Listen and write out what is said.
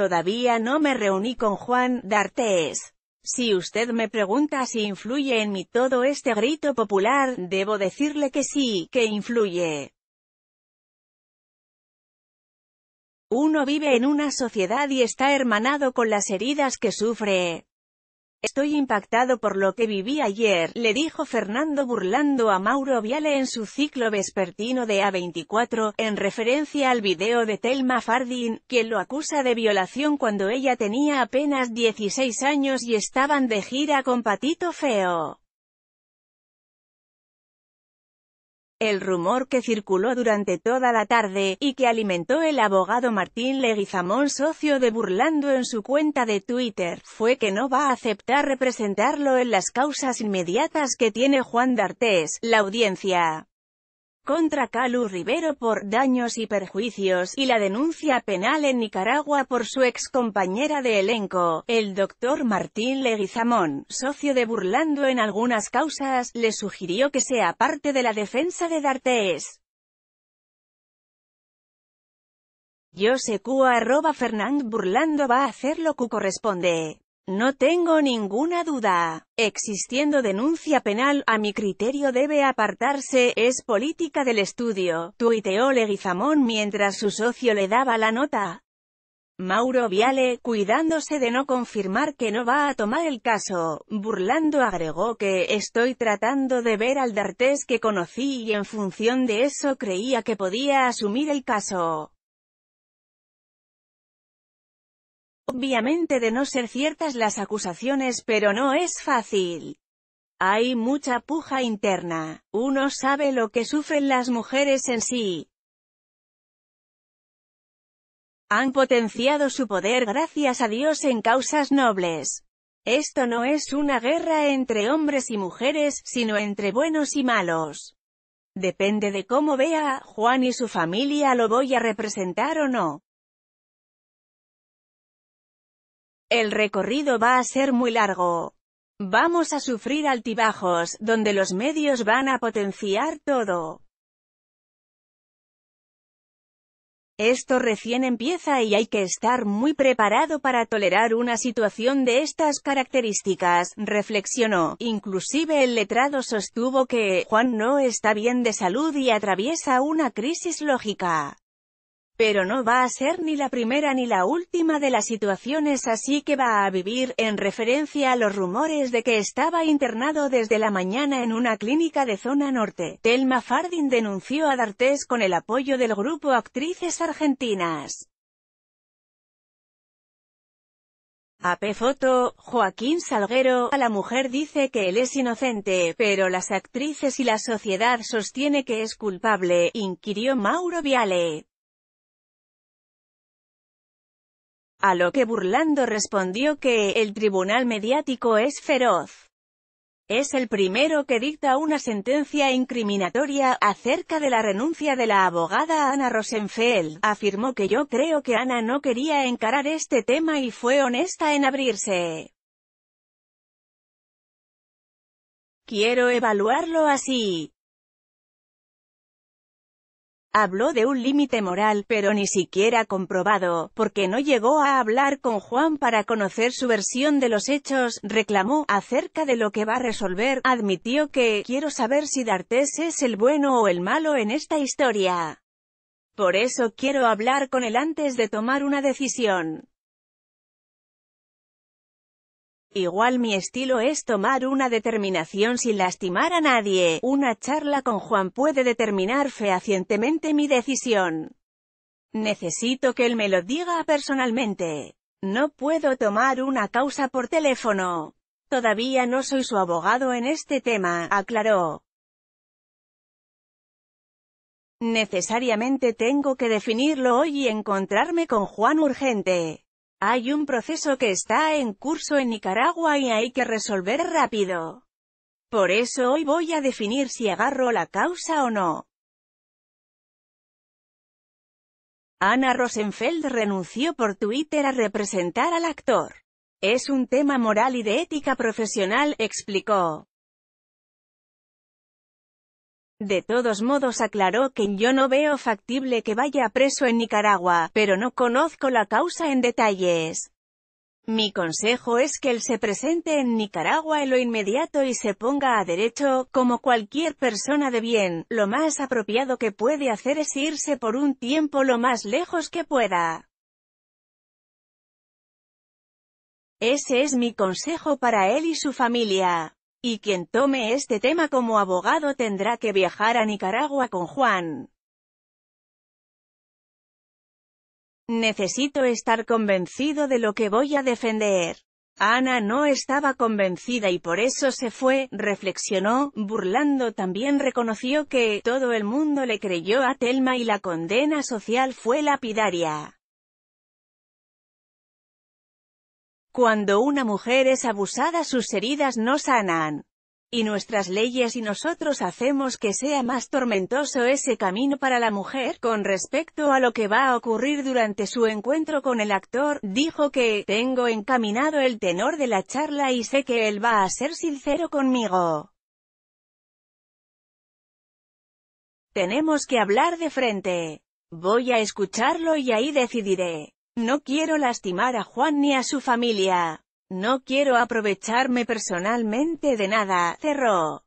Todavía no me reuní con Juan d'Artes. Si usted me pregunta si influye en mí todo este grito popular, debo decirle que sí, que influye. Uno vive en una sociedad y está hermanado con las heridas que sufre. Estoy impactado por lo que viví ayer, le dijo Fernando burlando a Mauro Viale en su ciclo vespertino de A24, en referencia al video de Telma Fardin, quien lo acusa de violación cuando ella tenía apenas 16 años y estaban de gira con Patito Feo. El rumor que circuló durante toda la tarde, y que alimentó el abogado Martín Leguizamón socio de Burlando en su cuenta de Twitter, fue que no va a aceptar representarlo en las causas inmediatas que tiene Juan D'Artés, la audiencia contra Calu Rivero por daños y perjuicios, y la denuncia penal en Nicaragua por su ex compañera de elenco, el doctor Martín Leguizamón, socio de Burlando en algunas causas, le sugirió que sea parte de la defensa de D'Artes. Josecua arroba Fernand Burlando va a hacer lo que corresponde. No tengo ninguna duda. Existiendo denuncia penal, a mi criterio debe apartarse, es política del estudio, tuiteó Leguizamón mientras su socio le daba la nota. Mauro Viale, cuidándose de no confirmar que no va a tomar el caso, burlando agregó que «estoy tratando de ver al D'Artés que conocí y en función de eso creía que podía asumir el caso». Obviamente de no ser ciertas las acusaciones pero no es fácil. Hay mucha puja interna, uno sabe lo que sufren las mujeres en sí. Han potenciado su poder gracias a Dios en causas nobles. Esto no es una guerra entre hombres y mujeres, sino entre buenos y malos. Depende de cómo vea Juan y su familia lo voy a representar o no. El recorrido va a ser muy largo. Vamos a sufrir altibajos, donde los medios van a potenciar todo. Esto recién empieza y hay que estar muy preparado para tolerar una situación de estas características, reflexionó. Inclusive el letrado sostuvo que, Juan no está bien de salud y atraviesa una crisis lógica. Pero no va a ser ni la primera ni la última de las situaciones así que va a vivir, en referencia a los rumores de que estaba internado desde la mañana en una clínica de zona norte. Telma Fardin denunció a D'Artes con el apoyo del grupo Actrices Argentinas. AP Foto, Joaquín Salguero, a la mujer dice que él es inocente, pero las actrices y la sociedad sostiene que es culpable, inquirió Mauro Viale. A lo que Burlando respondió que, el tribunal mediático es feroz. Es el primero que dicta una sentencia incriminatoria, acerca de la renuncia de la abogada Ana Rosenfeld, afirmó que yo creo que Ana no quería encarar este tema y fue honesta en abrirse. Quiero evaluarlo así. Habló de un límite moral, pero ni siquiera comprobado, porque no llegó a hablar con Juan para conocer su versión de los hechos, reclamó, acerca de lo que va a resolver, admitió que, quiero saber si D'Artes es el bueno o el malo en esta historia. Por eso quiero hablar con él antes de tomar una decisión. Igual mi estilo es tomar una determinación sin lastimar a nadie. Una charla con Juan puede determinar fehacientemente mi decisión. Necesito que él me lo diga personalmente. No puedo tomar una causa por teléfono. Todavía no soy su abogado en este tema, aclaró. Necesariamente tengo que definirlo hoy y encontrarme con Juan urgente. Hay un proceso que está en curso en Nicaragua y hay que resolver rápido. Por eso hoy voy a definir si agarro la causa o no. Ana Rosenfeld renunció por Twitter a representar al actor. Es un tema moral y de ética profesional, explicó. De todos modos aclaró que yo no veo factible que vaya preso en Nicaragua, pero no conozco la causa en detalles. Mi consejo es que él se presente en Nicaragua en lo inmediato y se ponga a derecho, como cualquier persona de bien, lo más apropiado que puede hacer es irse por un tiempo lo más lejos que pueda. Ese es mi consejo para él y su familia. Y quien tome este tema como abogado tendrá que viajar a Nicaragua con Juan. Necesito estar convencido de lo que voy a defender. Ana no estaba convencida y por eso se fue, reflexionó, burlando también reconoció que, todo el mundo le creyó a Telma y la condena social fue lapidaria. Cuando una mujer es abusada sus heridas no sanan. Y nuestras leyes y nosotros hacemos que sea más tormentoso ese camino para la mujer, con respecto a lo que va a ocurrir durante su encuentro con el actor, dijo que, tengo encaminado el tenor de la charla y sé que él va a ser sincero conmigo. Tenemos que hablar de frente. Voy a escucharlo y ahí decidiré. No quiero lastimar a Juan ni a su familia. No quiero aprovecharme personalmente de nada, cerró.